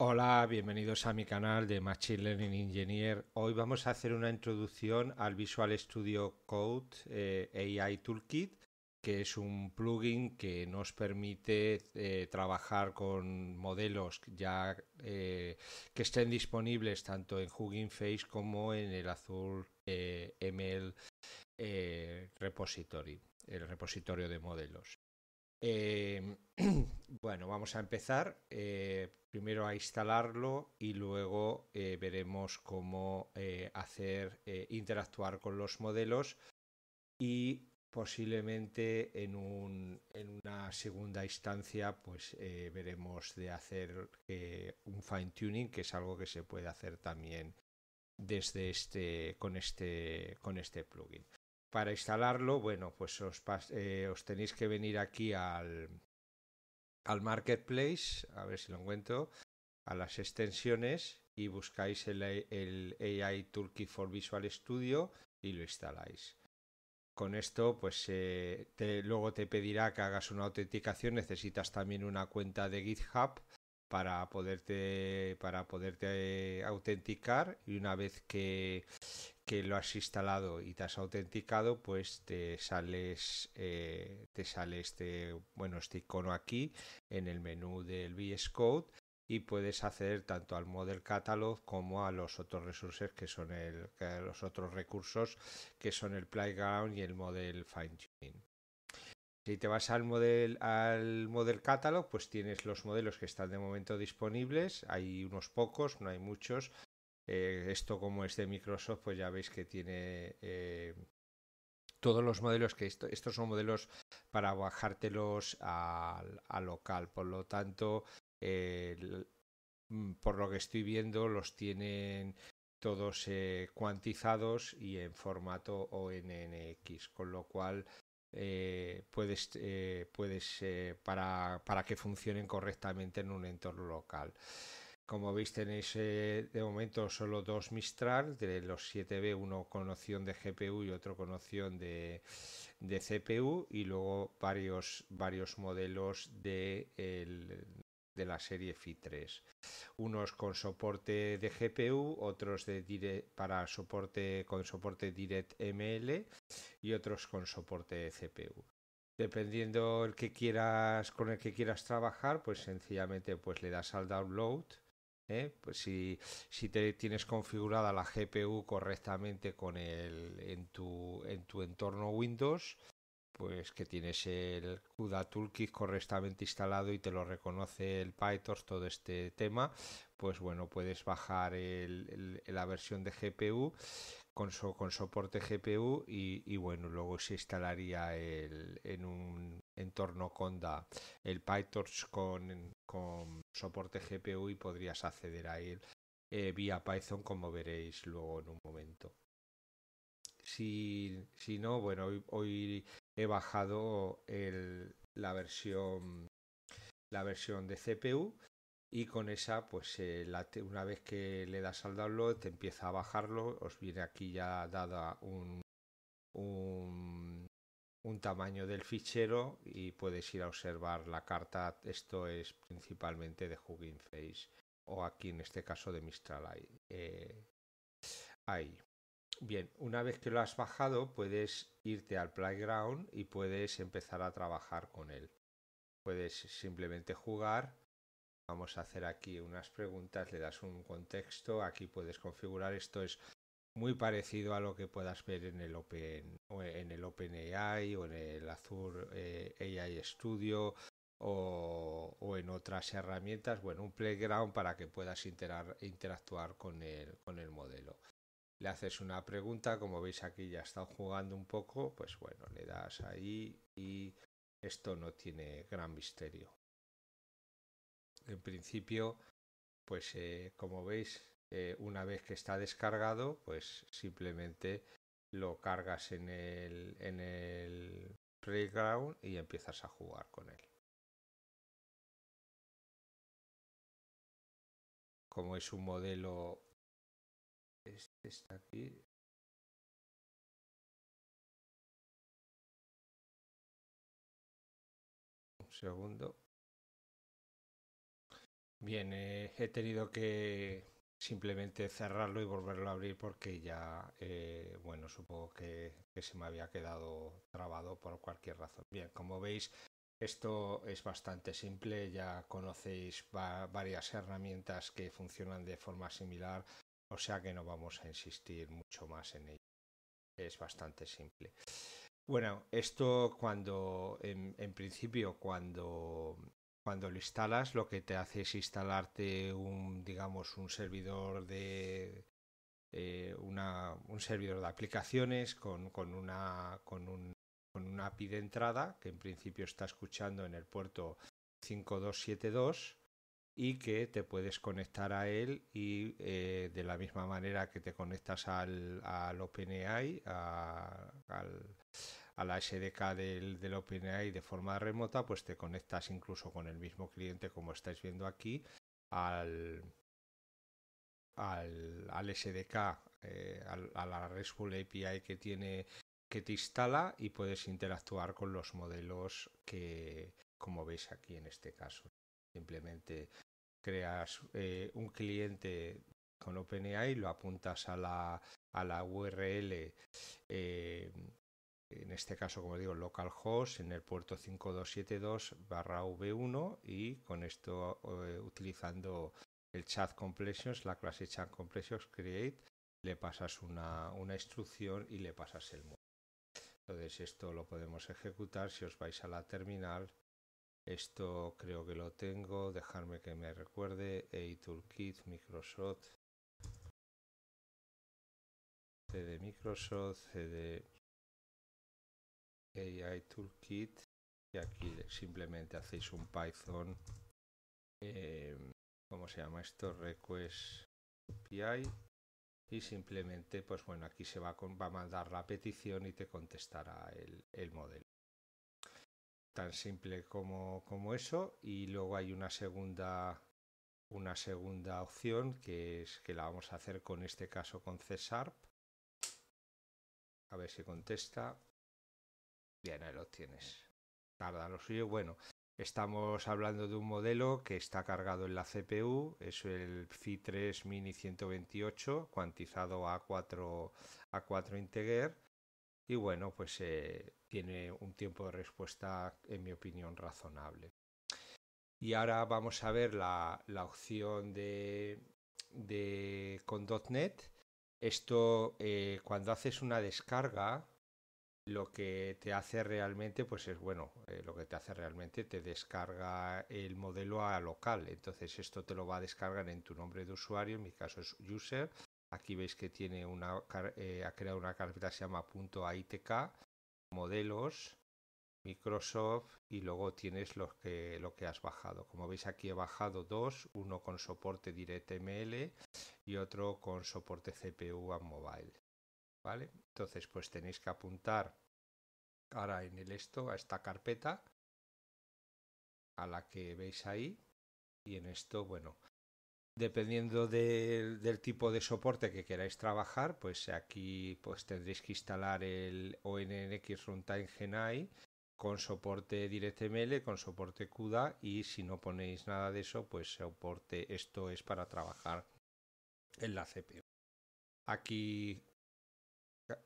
Hola, bienvenidos a mi canal de Machine Learning Engineer. Hoy vamos a hacer una introducción al Visual Studio Code eh, AI Toolkit, que es un plugin que nos permite eh, trabajar con modelos ya eh, que estén disponibles tanto en Hugging Face como en el Azure ML Repository, el repositorio de modelos. Em, bueno, vamos a empezar eh, primero a instalarlo y luego eh, veremos cómo eh, hacer interactuar con los modelos y posiblemente en, una segunda instancia pues veremos de hacer un fine tuning que es algo que se puede hacer también desde este con este con este plugin. Para instalarlo, bueno, pues os, eh, tenéis que venir aquí al, marketplace, a ver si lo encuentro, a las extensiones y buscáis el, AI Toolkit for Visual Studio y lo instaláis. Con esto, pues eh, luego te pedirá que hagas una autenticación. Necesitas también una cuenta de GitHub para poderte, para poderte eh, autenticar y una vez que, lo has instalado y te has autenticado, pues te sales, eh, te sale este, bueno, este icono aquí en el menú del VS Code y puedes acceder tanto al model catalog como a los otros resources que son el, los otros recursos que son el playground y el model fine tuning. Si te vas al model, al model catalog, pues tienes los modelos que están de momento disponibles. Hay unos pocos, no hay muchos. Eh, esto como es de Microsoft, pues ya veis que tiene eh, todos los modelos que estos son modelos para bajártelos al local. Por lo tanto, mm, por lo que estoy viendo, los tienen todos eh, cuantizados y en formato ONNX, con lo cual eh, puedes, eh, puedes eh, para, para, que funcionen correctamente en un entorno local. Como veis tenéis de momento solo dos Mistral, de los 7B, uno con opción de GPU y otro con opción de, CPU y luego varios, varios modelos de, de la serie fi 3. Unos con soporte de GPU, otros de para soporte con soporte DirectML y otros con soporte CPU. Dependiendo el que quieras con el que quieras trabajar, pues sencillamente pues le das al download. ¿eh? Pues si, si te tienes configurada la GPU correctamente con el, en, tu, en tu entorno Windows, pues que tienes el CUDA Toolkit correctamente instalado y te lo reconoce el PyTorch, todo este tema, pues bueno, puedes bajar la versión de GPU con, soporte GPU y, bueno, luego se instalaría en un entorno Conda el PyTorch con, soporte GPU y podrías acceder a él eh, vía Python como veréis luego en un momento. Si, si, no, bueno, hoy he bajado la versión la versión de CPU y con esa pues eh, una vez que le das al download te empieza a bajarlo os viene aquí ya dada un, un, tamaño del fichero y puedes ir a observar la carta esto es principalmente de Hugging Face o aquí en este caso de Mistral ahí Bien, una vez que lo has bajado, puedes irte al playground y puedes empezar a trabajar con él. Puedes simplemente jugar. Vamos a hacer aquí unas preguntas, le das un contexto, aquí puedes configurar. Esto es muy parecido a lo que puedas ver en el Open en el OpenAI o en el Azure eh, AI Studio o, en otras herramientas, bueno, un playground para que puedas interactuar con el modelo le haces una pregunta, como veis aquí ya están jugando un poco, pues bueno, le das ahí y esto no tiene gran misterio. En principio, pues eh, como veis, eh, una vez que está descargado, pues simplemente lo cargas en el, en el playground y empiezas a jugar con él. Como es un modelo este está aquí. Un segundo. Bien, eh, he tenido que simplemente cerrarlo y volverlo a abrir porque ya, eh, bueno, supongo que, se me había quedado trabado por cualquier razón. Bien, como veis, esto es bastante simple, ya conocéis varias herramientas que funcionan de forma similar o sea que no vamos a insistir mucho más en ello. Es bastante simple. Bueno, esto cuando, en, principio, cuando, cuando lo instalas, lo que te hace es instalarte un, digamos, un servidor de, eh, una, un servidor de aplicaciones con, una, con, un, con una API de entrada que en principio está escuchando en el puerto 5272 y que te puedes conectar a él y eh, de la misma manera que te conectas al, al OpenAI, a, al, la SDK del, OpenAI de forma remota, pues te conectas incluso con el mismo cliente como estáis viendo aquí al, al, SDK, eh, a la RESTful API que tiene que te instala y puedes interactuar con los modelos que como veis aquí en este caso simplemente creas eh, un cliente con OpenAI, lo apuntas a la, a la URL, eh, en este caso, como digo, localhost en el puerto 5272 barra V1 y con esto eh, utilizando el chat completions, la clase chat completions create, le pasas una, una instrucción y le pasas el módulo. Entonces esto lo podemos ejecutar si os vais a la terminal esto creo que lo tengo, dejarme que me recuerde, toolkit Microsoft, CD Microsoft, CD AI Toolkit y aquí simplemente hacéis un Python, em, ¿cómo se llama esto? Request API y simplemente, pues bueno, aquí se va, con, va a mandar la petición y te contestará el modelo tan simple como, como eso y luego hay una segunda una segunda opción que es que la vamos a hacer con este caso con C Sharp. A ver si contesta. Bien, ahí lo tienes. Tarda lo suyo. Bueno, estamos hablando de un modelo que está cargado en la CPU. Es el phi 3 Mini 128, cuantizado a 4, a 4 Integer y bueno, pues eh, tiene un tiempo de respuesta, en mi opinión, razonable. Y ahora vamos a ver la, opción de, de Esto, eh, cuando haces una descarga, lo que te hace realmente, pues es bueno, eh, lo que te hace realmente te descarga el modelo a local. Entonces esto te lo va a descargar en tu nombre de usuario, en mi caso es user, Aquí veis que tiene una, eh, ha creado una carpeta que se llama .aitk, modelos, Microsoft y luego tienes lo que has bajado. Como veis aquí he bajado dos, uno con soporte DirectML y otro con soporte CPU a Mobile. ¿Vale? Entonces pues tenéis que apuntar ahora en el esto a esta carpeta a la que veis ahí y en esto bueno Dependiendo del tipo de soporte que queráis trabajar, pues aquí pues tendréis que instalar el ONNX Runtime GenAI con soporte DirectML, con soporte CUDA y si no ponéis nada de eso, pues soporte esto es para trabajar en la CPU. Aquí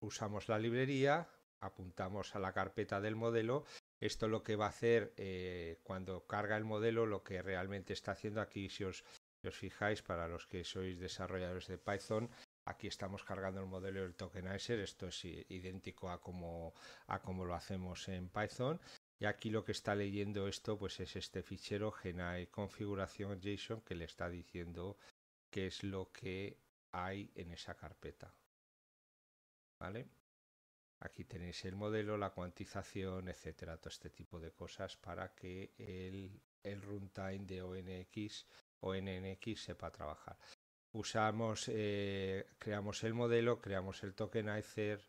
usamos la librería, apuntamos a la carpeta del modelo. Esto lo que va a hacer eh, cuando carga el modelo, lo que realmente está haciendo aquí, si os si os fijáis, para los que sois desarrolladores de Python, aquí estamos cargando el modelo del tokenizer. Esto es idéntico a como, lo hacemos en Python. Y aquí lo que está leyendo esto pues es este fichero genai configuración JSON que le está diciendo qué es lo que hay en esa carpeta. ¿Vale? Aquí tenéis el modelo, la cuantización, etcétera, todo este tipo de cosas para que el, el runtime de ONX o NNX sepa trabajar. Usamos, eh, creamos el modelo, creamos el tokenizer,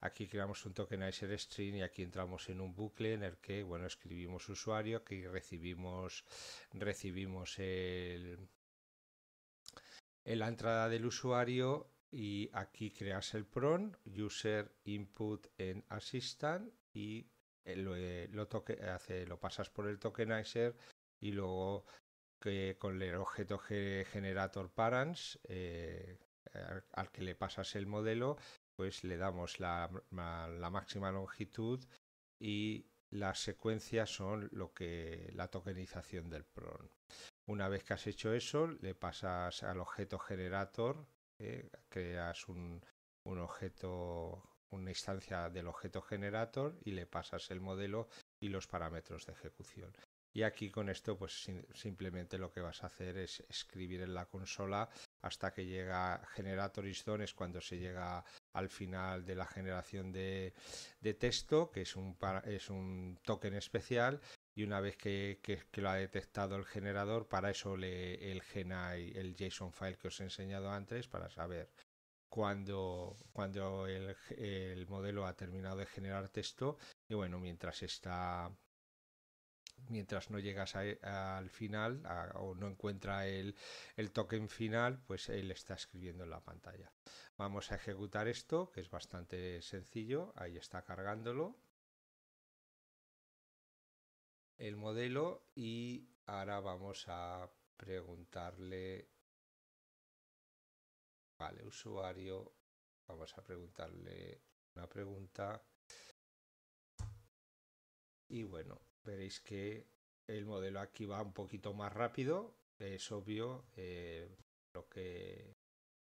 aquí creamos un tokenizer string y aquí entramos en un bucle en el que, bueno, escribimos usuario, que recibimos, recibimos el, la entrada del usuario y aquí creas el PRON, User Input en Assistant y eh, eh, lo, toque, hace, lo pasas por el tokenizer y luego que con el objeto generator params, eh, al que le pasas el modelo, pues le damos la, máxima longitud y las secuencias son lo que la tokenización del PRON. Una vez que has hecho eso, le pasas al objeto generator, eh, creas un, un objeto, una instancia del objeto generator y le pasas el modelo y los parámetros de ejecución y aquí con esto pues simplemente lo que vas a hacer es escribir en la consola hasta que llega Generator es cuando se llega al final de la generación de, texto, que es un, es un token especial, y una vez que, lo ha detectado el generador, para eso lee el el JSON file que os he enseñado antes, para saber cuando, cuando el, el modelo ha terminado de generar texto. Y bueno, mientras está mientras no llegas al final o no encuentra el, el token final, pues él está escribiendo en la pantalla. Vamos a ejecutar esto, que es bastante sencillo. Ahí está cargándolo el modelo y ahora vamos a preguntarle vale usuario vamos a preguntarle una pregunta y bueno Veréis que el modelo aquí va un poquito más rápido, es obvio, eh, lo que,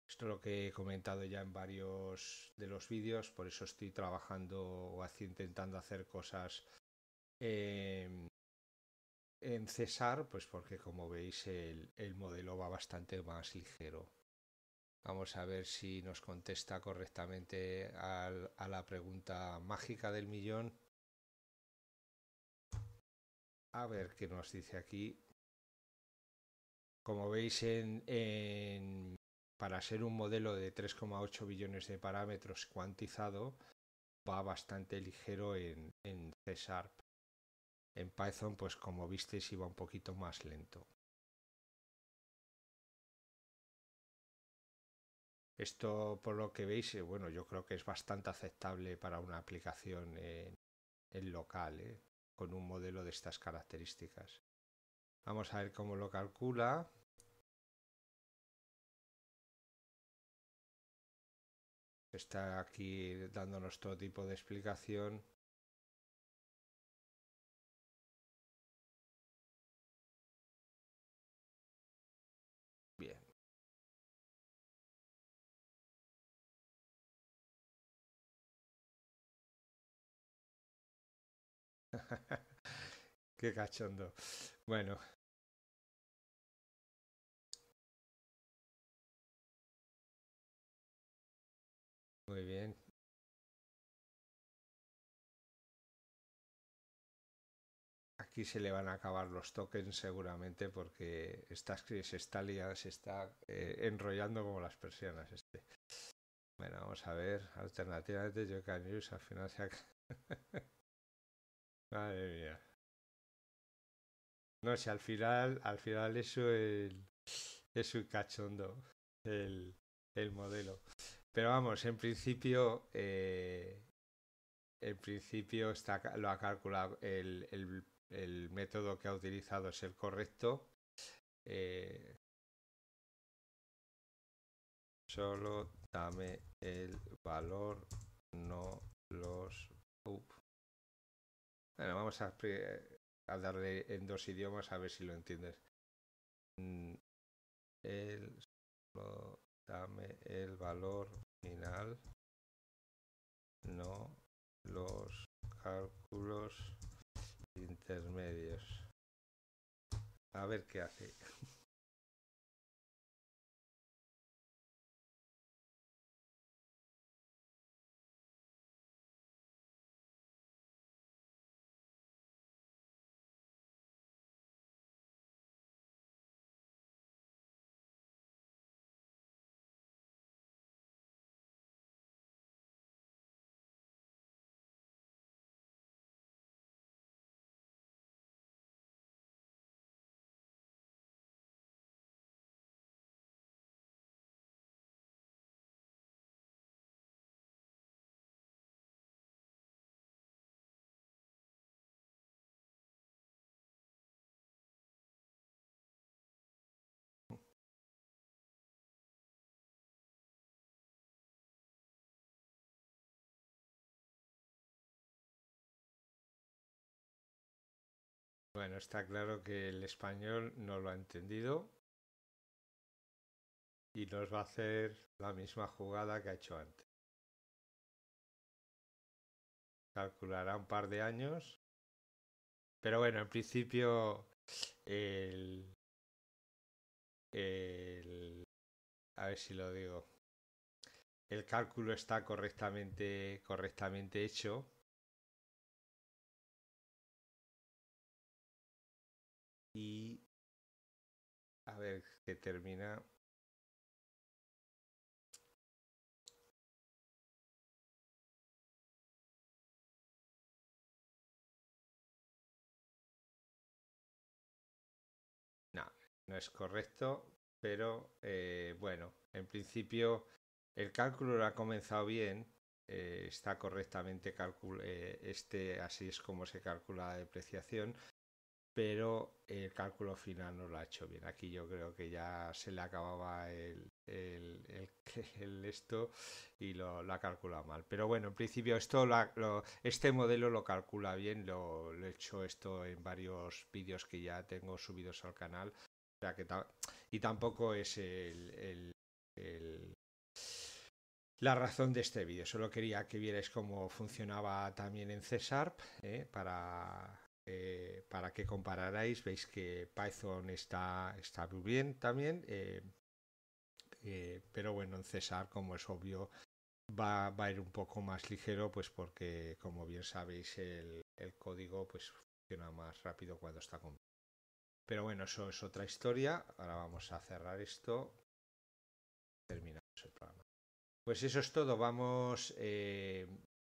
esto lo que he comentado ya en varios de los vídeos, por eso estoy trabajando o así, intentando hacer cosas em, en Cesar, pues porque como veis el, el modelo va bastante más ligero. Vamos a ver si nos contesta correctamente a la pregunta mágica del millón. A ver qué nos dice aquí. Como veis, para ser un modelo de 3,8 billones de parámetros cuantizado, va bastante ligero en, en C Sharp. En Python, pues como visteis, iba un poquito más lento. Esto, por lo que veis, eh, bueno, yo creo que es bastante aceptable para una aplicación en, local. Eh con un modelo de estas características. Vamos a ver cómo lo calcula. Está aquí dándonos todo tipo de explicación. Qué cachondo. Bueno. Muy bien. Aquí se le van a acabar los tokens seguramente porque esta se está, se está eh, enrollando como las persianas este. Bueno, vamos a ver. Alternativamente, yo can al final se Madre mía. No, sé, al final, al final eso es, un cachondo, el, el modelo. Pero vamos, en principio, eh, en principio está, lo ha calculado, el, el, el, método que ha utilizado es el correcto. Eh, solo dame el valor, no los... Bueno, vamos eh, a, darle en dos idiomas a ver si lo entiendes. Mm, el, dame el valor final, no los cálculos intermedios. A ver qué hace. Bueno, está claro que el español no lo ha entendido y nos va a hacer la misma jugada que ha hecho antes. Calculará un par de años. Pero bueno, en principio el, a ver si lo digo. El cálculo está correctamente correctamente hecho y a ver, que termina no no es correcto, pero eh, bueno, en principio el cálculo lo ha comenzado bien, eh, está correctamente calculado, eh, este así es como se calcula la depreciación, pero el cálculo final no lo ha hecho bien. Aquí yo creo que ya se le acababa el, el, esto y lo, lo, ha calculado mal. Pero bueno, en principio esto este modelo lo calcula bien, lo, he hecho esto en varios vídeos que ya tengo subidos al canal. O que y tampoco es el, la razón de este vídeo. Solo quería que vierais cómo funcionaba también en CESARP ¿eh? para eh, para que compararais, veis que Python está, está muy bien también, eh, eh, pero bueno, en César, como es obvio, va, va, a ir un poco más ligero, pues porque, como bien sabéis, el, el código pues, funciona más rápido cuando está completo. Pero bueno, eso es otra historia. Ahora vamos a cerrar esto. Terminamos el programa. Pues eso es todo. Vamos.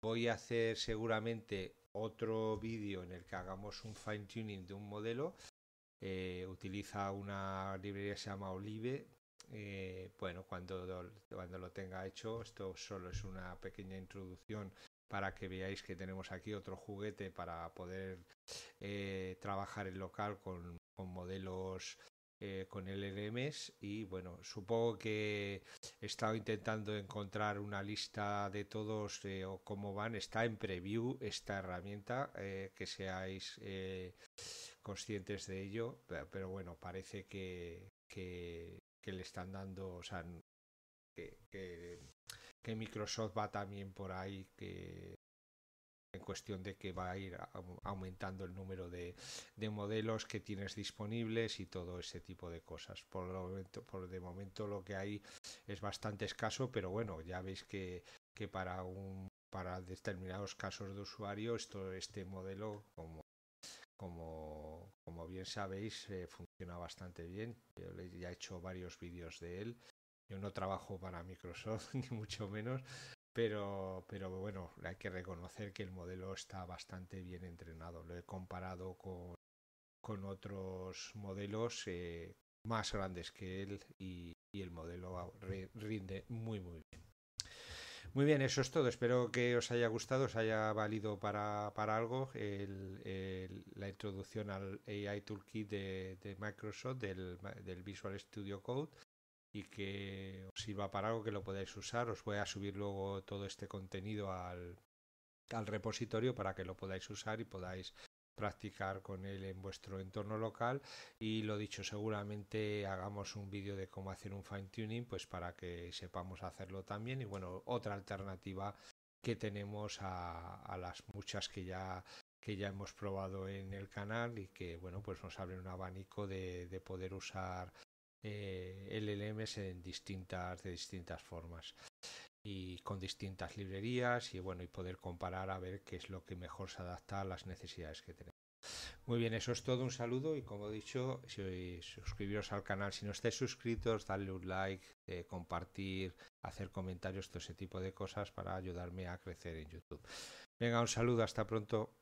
voy a hacer seguramente otro vídeo en el que hagamos un fine tuning de un modelo. Eh, utiliza una librería que se llama Olive. Eh, bueno, cuando, cuando lo tenga hecho, esto solo es una pequeña introducción para que veáis que tenemos aquí otro juguete para poder eh, trabajar el local con modelos eh, con el y bueno, supongo que he estado intentando encontrar una lista de todos eh, o cómo van. Está en preview esta herramienta, eh, que seáis conscientes de ello, pero, bueno, parece que, que, le están dando, o sea, que, que Microsoft va también por ahí, que en cuestión de que va a ir aumentando el número de, modelos que tienes disponibles y todo ese tipo de cosas. Por, lo momento, por de momento lo que hay es bastante escaso, pero bueno, ya veis que, que para un para determinados casos de usuario esto este modelo como como, como bien sabéis eh, funciona bastante bien yo ya he hecho varios vídeos de él yo no trabajo para Microsoft ni mucho menos pero, pero bueno, hay que reconocer que el modelo está bastante bien entrenado. Lo he comparado con, con otros modelos eh, más grandes que él y, el modelo rinde muy, muy bien. Muy bien, eso es todo. Espero que os haya gustado, os haya valido para, para algo la introducción al AI Toolkit de, Microsoft, del, Visual Studio Code y que os sirva para algo que lo podáis usar. Os voy a subir luego todo este contenido al, repositorio para que lo podáis usar y podáis practicar con él en vuestro entorno local y lo dicho seguramente hagamos un vídeo de cómo hacer un fine tuning pues para que sepamos hacerlo también y bueno otra alternativa que tenemos a, las muchas que ya que ya hemos probado en el canal y que bueno pues nos abre un abanico de, de poder usar eh, LLMs en distintas, de distintas formas y con distintas librerías y bueno y poder comparar a ver qué es lo que mejor se adapta a las necesidades que tenemos. Muy bien, eso es todo, un saludo y como he dicho, si suscribiros al canal si no estáis suscritos, darle un like, eh, compartir, hacer comentarios, todo ese tipo de cosas para ayudarme a crecer en YouTube. Venga, un saludo, hasta pronto.